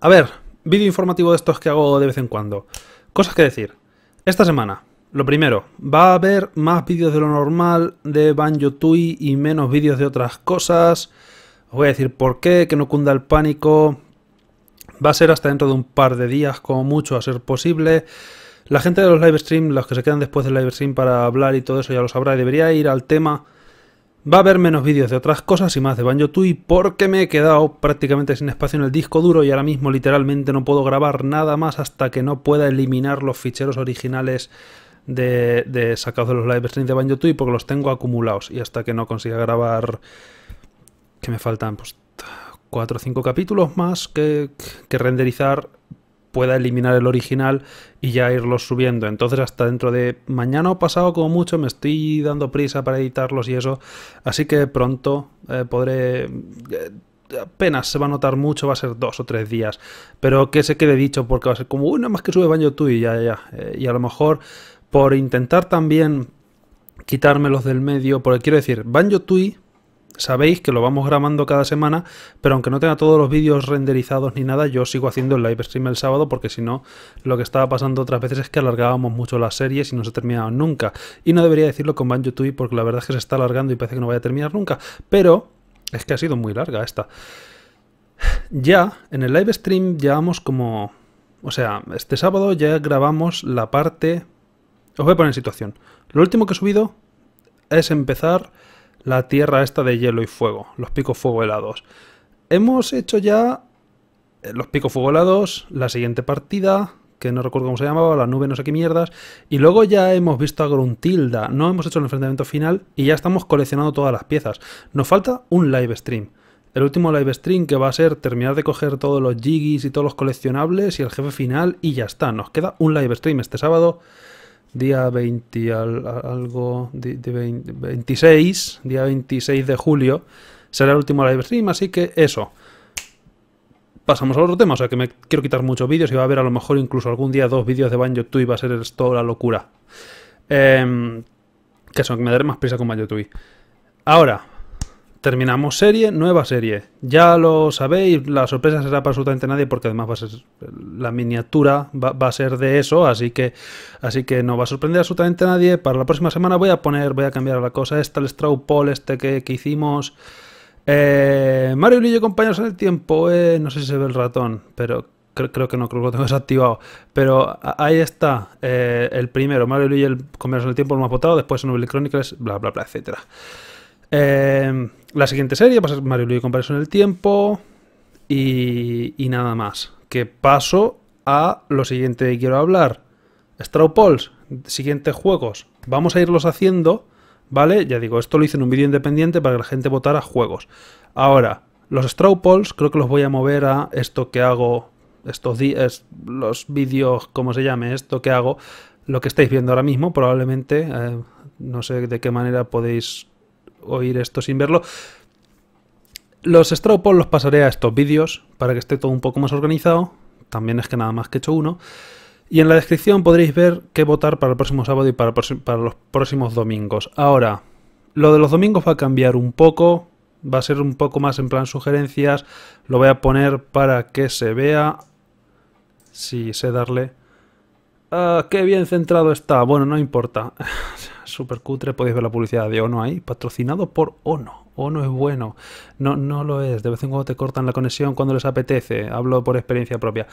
A ver, vídeo informativo de estos que hago de vez en cuando. Cosas que decir. Esta semana, lo primero, va a haber más vídeos de lo normal de Banjo Tui y menos vídeos de otras cosas. Os voy a decir por qué, que no cunda el pánico. Va a ser hasta dentro de un par de días, como mucho, a ser posible. La gente de los live stream, los que se quedan después del live stream para hablar y todo eso, ya lo sabrá. Y debería ir al tema Va a haber menos vídeos de otras cosas y más de Banjo Tui porque me he quedado prácticamente sin espacio en el disco duro y ahora mismo literalmente no puedo grabar nada más hasta que no pueda eliminar los ficheros originales de, de sacados de los live streams de Banjo Tui porque los tengo acumulados y hasta que no consiga grabar que me faltan pues 4 o 5 capítulos más que, que renderizar pueda eliminar el original y ya irlos subiendo. Entonces hasta dentro de mañana o pasado como mucho me estoy dando prisa para editarlos y eso. Así que pronto eh, podré... Eh, apenas se va a notar mucho, va a ser dos o tres días. Pero que se quede dicho porque va a ser como, uy, nada más que sube baño tú y ya, ya. Eh, y a lo mejor por intentar también quitármelos del medio, porque quiero decir, Banjo Tui Sabéis que lo vamos grabando cada semana, pero aunque no tenga todos los vídeos renderizados ni nada, yo sigo haciendo el live stream el sábado porque si no, lo que estaba pasando otras veces es que alargábamos mucho las series y no se terminaban nunca. Y no debería decirlo con banjo YouTube porque la verdad es que se está alargando y parece que no vaya a terminar nunca, pero es que ha sido muy larga esta. Ya, en el live stream llevamos como... O sea, este sábado ya grabamos la parte... Os voy a poner situación. Lo último que he subido es empezar la tierra esta de hielo y fuego, los picos fuego helados. Hemos hecho ya eh, los picos fuego helados, la siguiente partida, que no recuerdo cómo se llamaba, la nube no sé qué mierdas, y luego ya hemos visto a Gruntilda, no hemos hecho el enfrentamiento final y ya estamos coleccionando todas las piezas. Nos falta un live stream. El último live stream que va a ser terminar de coger todos los jiggies y todos los coleccionables y el jefe final y ya está. Nos queda un live stream este sábado día 20 algo de, 26, día 26 de julio, será el último live stream, así que eso. Pasamos al otro tema, o sea que me quiero quitar muchos vídeos y va a haber a lo mejor incluso algún día dos vídeos de Banjo Tui, va a ser esto la locura. Em, que eso, que me daré más prisa con Banjo Tui. Ahora, terminamos serie, nueva serie. Ya lo sabéis, la sorpresa será para absolutamente nadie porque además va a ser la miniatura va, a ser de eso, así que así que no va a sorprender absolutamente nadie. Para la próxima semana voy a poner, voy a cambiar la cosa esta, el straw poll este que, hicimos. Eh, Mario y compañeros en el tiempo, eh, no sé si se ve el ratón, pero creo, que no, creo que lo tengo desactivado. Pero ahí está eh, el primero, Mario y el compañeros del tiempo, lo hemos votado, después en Chronicles, bla bla bla, etcétera. Em, la siguiente serie va a ser Mario Luigi Comparison en el tiempo. Y, y, nada más. Que paso a lo siguiente que quiero hablar. Straw Polls, siguientes juegos. Vamos a irlos haciendo, ¿vale? Ya digo, esto lo hice en un vídeo independiente para que la gente votara juegos. Ahora, los Straw Polls creo que los voy a mover a esto que hago estos días, los vídeos, como se llame, esto que hago, lo que estáis viendo ahora mismo, probablemente, eh, no sé de qué manera podéis oír esto sin verlo. Los straw los pasaré a estos vídeos para que esté todo un poco más organizado. También es que nada más que he hecho uno. Y en la descripción podréis ver qué votar para el próximo sábado y para, para los próximos domingos. Ahora, lo de los domingos va a cambiar un poco. Va a ser un poco más en plan sugerencias. Lo voy a poner para que se vea. Si sé darle. Ah, ¡Qué bien centrado está! Bueno, no importa. Super cutre, podéis ver la publicidad de Ono ahí. Patrocinado por Ono. Ono es bueno. No, no lo es. De vez en cuando te cortan la conexión cuando les apetece. Hablo por experiencia propia.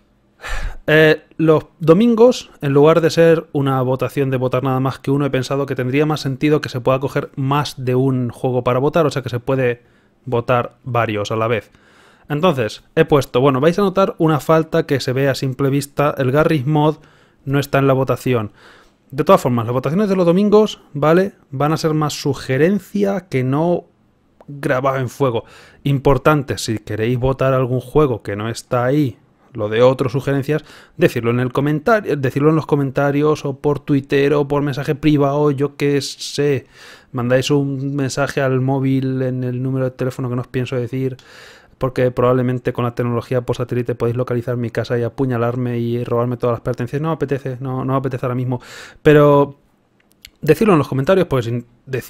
Eh, los domingos, en lugar de ser una votación de votar nada más que uno, he pensado que tendría más sentido que se pueda coger más de un juego para votar, o sea que se puede votar varios a la vez. Entonces, he puesto, bueno, vais a notar una falta que se ve a simple vista, el Garry's Mod no está en la votación. De todas formas, las votaciones de los domingos, ¿vale? Van a ser más sugerencia que no grabado en fuego. Importante, si queréis votar algún juego que no está ahí, lo de otras sugerencias, decirlo en el comentario, decirlo en los comentarios o por Twitter o por mensaje privado, yo qué sé. Mandáis un mensaje al móvil en el número de teléfono que no os pienso decir porque probablemente con la tecnología por satélite podéis localizar mi casa y apuñalarme y robarme todas las pertenencias. No apetece, no, no apetece ahora mismo. Pero Decirlo en los comentarios, pues si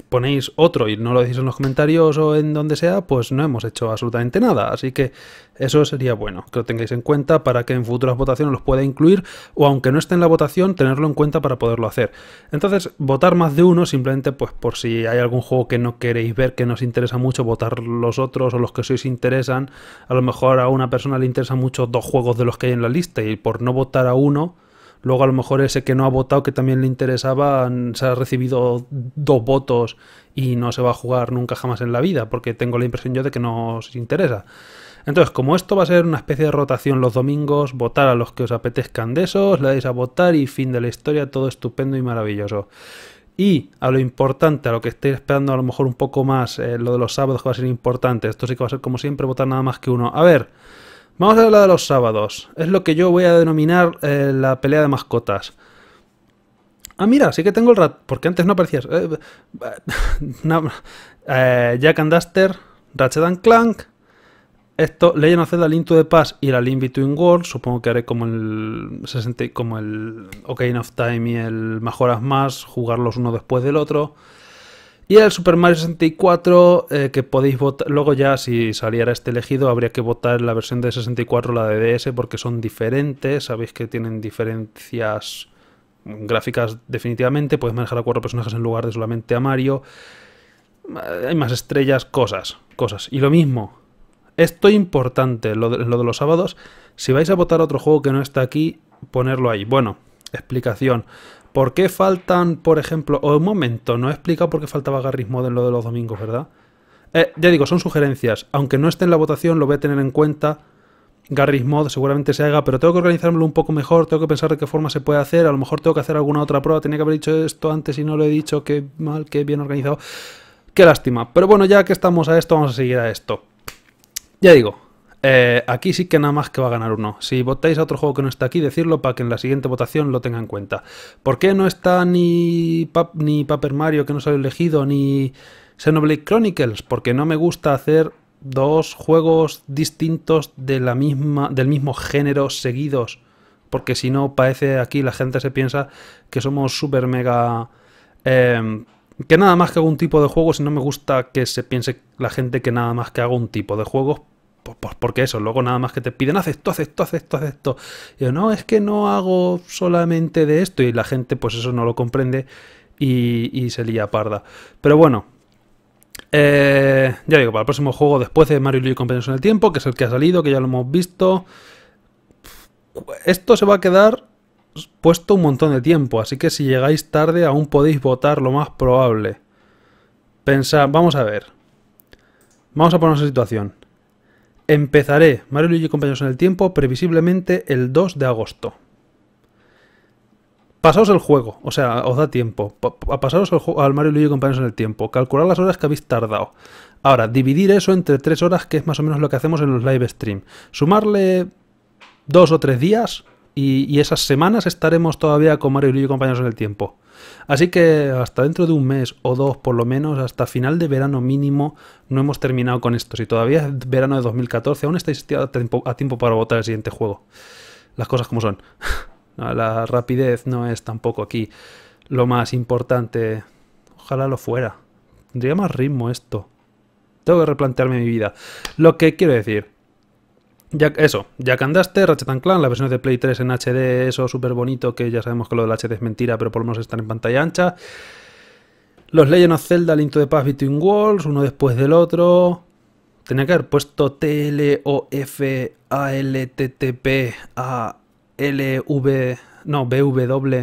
ponéis otro y no lo decís en los comentarios o en donde sea, pues no hemos hecho absolutamente nada. Así que eso sería bueno, que lo tengáis en cuenta para que en futuras votaciones los pueda incluir o aunque no esté en la votación, tenerlo en cuenta para poderlo hacer. Entonces, votar más de uno simplemente pues por si hay algún juego que no queréis ver, que nos interesa mucho, votar los otros o los que sois interesan. A lo mejor a una persona le interesan mucho dos juegos de los que hay en la lista y por no votar a uno Luego a lo mejor ese que no ha votado, que también le interesaba, se ha recibido dos votos y no se va a jugar nunca jamás en la vida, porque tengo la impresión yo de que no os interesa. Entonces, como esto va a ser una especie de rotación los domingos, votar a los que os apetezcan de esos, le dais a votar y fin de la historia, todo estupendo y maravilloso. Y a lo importante, a lo que estéis esperando a lo mejor un poco más, eh, lo de los sábados que va a ser importante, esto sí que va a ser como siempre votar nada más que uno. A ver, Vamos a hablar de los sábados. Es lo que yo voy a denominar eh, la pelea de mascotas. Ah, mira, sí que tengo el rat. Porque antes no aparecías. Eh, eh, Jack and Duster, Ratchet and Clank. Esto, Legend of Zelda, Link to the Past y la Link Between World. Supongo que haré como el, 60, como el Ocarina of Time y el Mejoras más. Jugarlos uno después del otro. Y el Super Mario 64, eh, que podéis votar, luego ya si saliera este elegido habría que votar la versión de 64 la de DS porque son diferentes, sabéis que tienen diferencias gráficas definitivamente, puedes manejar a cuatro personajes en lugar de solamente a Mario, eh, hay más estrellas, cosas, cosas. Y lo mismo, esto importante, lo de, lo de los sábados, si vais a votar otro juego que no está aquí, ponerlo ahí. Bueno, explicación. ¿Por qué faltan, por ejemplo, o un momento, no he explicado por qué faltaba Garry's Mod en lo de los domingos, ¿verdad? Eh, ya digo, son sugerencias. Aunque no esté en la votación, lo voy a tener en cuenta. Garris Mod seguramente se haga, pero tengo que organizármelo un poco mejor, tengo que pensar de qué forma se puede hacer, a lo mejor tengo que hacer alguna otra prueba, tenía que haber dicho esto antes y no lo he dicho, qué mal, qué bien organizado. Qué lástima. Pero bueno, ya que estamos a esto, vamos a seguir a esto. Ya digo, eh, aquí sí que nada más que va a ganar uno. Si votáis a otro juego que no está aquí, decirlo para que en la siguiente votación lo tengan en cuenta. ¿Por qué no está ni, ni Paper Mario que no se ha elegido, ni Xenoblade Chronicles? Porque no me gusta hacer dos juegos distintos de la misma, del mismo género seguidos. Porque si no, parece aquí la gente se piensa que somos super mega... Em, que nada más que hago un tipo de juegos y no me gusta que se piense la gente que nada más que hago un tipo de juegos pues, pues porque eso, luego nada más que te piden, haz esto, haz esto, Y yo, no, es que no hago solamente de esto y la gente pues eso no lo comprende y, se lía parda. Pero bueno, eh, ya digo, para el próximo juego después de Mario y Luigi en el Tiempo, que es el que ha salido, que ya lo hemos visto, esto se va a quedar puesto un montón de tiempo, así que si llegáis tarde aún podéis votar lo más probable. Pensad, vamos a ver. Vamos a ponernos en situación. Empezaré Mario y Luigi Compañeros en el Tiempo previsiblemente el 2 de agosto. Pasaos el juego, o sea, os da tiempo. A pasaros al, Mario y Luigi Compañeros en el Tiempo. Calcular las horas que habéis tardado. Ahora, dividir eso entre 3 horas, que es más o menos lo que hacemos en los live stream. Sumarle dos o tres días y, esas semanas estaremos todavía con Mario y Luigi Compañeros en el Tiempo. Así que hasta dentro de un mes o dos por lo menos, hasta final de verano mínimo, no hemos terminado con esto. Si todavía es verano de 2014, aún estáis a tiempo, a tiempo para votar el siguiente juego. Las cosas como son. La rapidez no es tampoco aquí lo más importante. Ojalá lo fuera. Tendría más ritmo esto. Tengo que replantearme mi vida. Lo que quiero decir eso, ya que andaste, Ratchet Clan, la versiones de Play 3 en HD, eso súper bonito, que ya sabemos que lo del HD es mentira, pero por lo menos están en pantalla ancha. Los Legend of Zelda, Link de the Between Worlds, uno después del otro. Tenía que haber puesto t l o a l a l v No, BW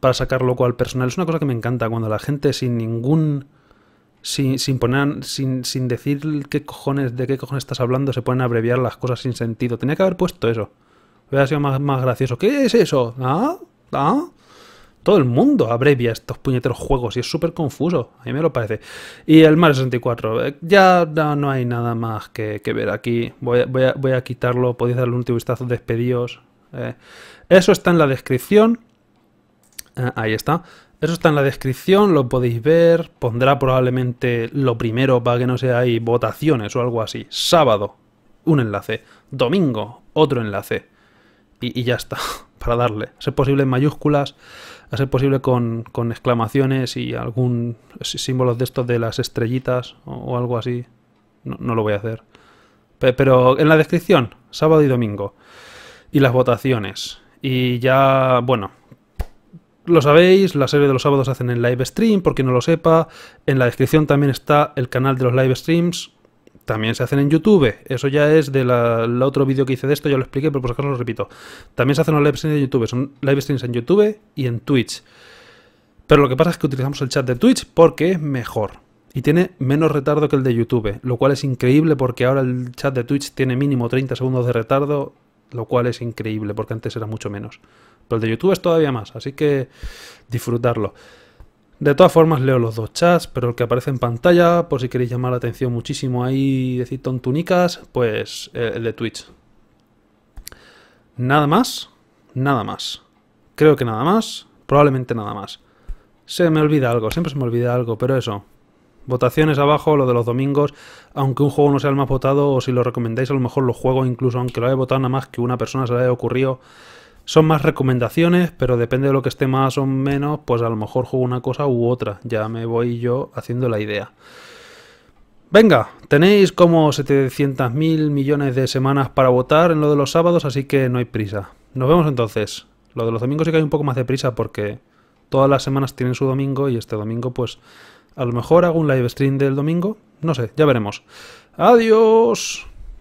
para sacar lo personal. Es una cosa que me encanta cuando la gente sin ningún sin, sin, poner, sin, decir qué cojones, de qué cojones estás hablando, se pueden abreviar las cosas sin sentido. Tenía que haber puesto eso. Hubiera sido más, más gracioso. ¿Qué es eso? ¿Ah? ¿Ah? Todo el mundo abrevia estos puñeteros juegos y es súper confuso, a mí me lo parece. Y el Mario 64, eh, ya no, hay nada más que, ver aquí. Voy, a, quitarlo, podéis darle un último vistazo, despedidos eh. Eso está en la descripción. Ah, ahí está. Eso está en la descripción, lo podéis ver. Pondrá probablemente lo primero para que no sea ahí votaciones o algo así. Sábado, un enlace. Domingo, otro enlace. Y, ya está, para darle. A ser posible en mayúsculas, a ser posible con, exclamaciones y algún símbolo de estos de las estrellitas o, algo así. no, lo voy a hacer. Pero en la descripción, sábado y domingo. Y las votaciones. Y ya, bueno, lo sabéis, la serie de los sábados hacen en live stream, por quien no lo sepa. En la descripción también está el canal de los live streams. También se hacen en YouTube. Eso ya es del otro vídeo que hice de esto, ya lo expliqué, pero por si acaso lo repito. También se hacen los live streams en YouTube. Son live streams en YouTube y en Twitch. Pero lo que pasa es que utilizamos el chat de Twitch porque es mejor. Y tiene menos retardo que el de YouTube, lo cual es increíble porque ahora el chat de Twitch tiene mínimo 30 segundos de retardo, lo cual es increíble porque antes era mucho menos. Pero el de YouTube es todavía más, así que disfrutarlo. De todas formas, leo los dos chats, pero el que aparece en pantalla, por si queréis llamar la atención muchísimo ahí decir tontunicas, pues eh, el de Twitch. Nada más, nada más. Creo que nada más, probablemente nada más. Se me olvida algo, siempre se me olvida algo, pero eso. Votaciones abajo, lo de los domingos, aunque un juego no sea el más votado, o si lo recomendáis, a lo mejor lo juego, incluso aunque lo haya votado nada más que una persona se le haya ocurrido son más recomendaciones, pero depende de lo que esté más o menos, pues a lo mejor juego una cosa u otra. Ya me voy yo haciendo la idea. Venga, tenéis como 700.000 millones de semanas para votar en lo de los sábados, así que no hay prisa. Nos vemos entonces. Lo de los domingos sí que hay un poco más de prisa porque todas las semanas tienen su domingo y este domingo pues a lo mejor hago un live stream del domingo. No sé, ya veremos. Adiós.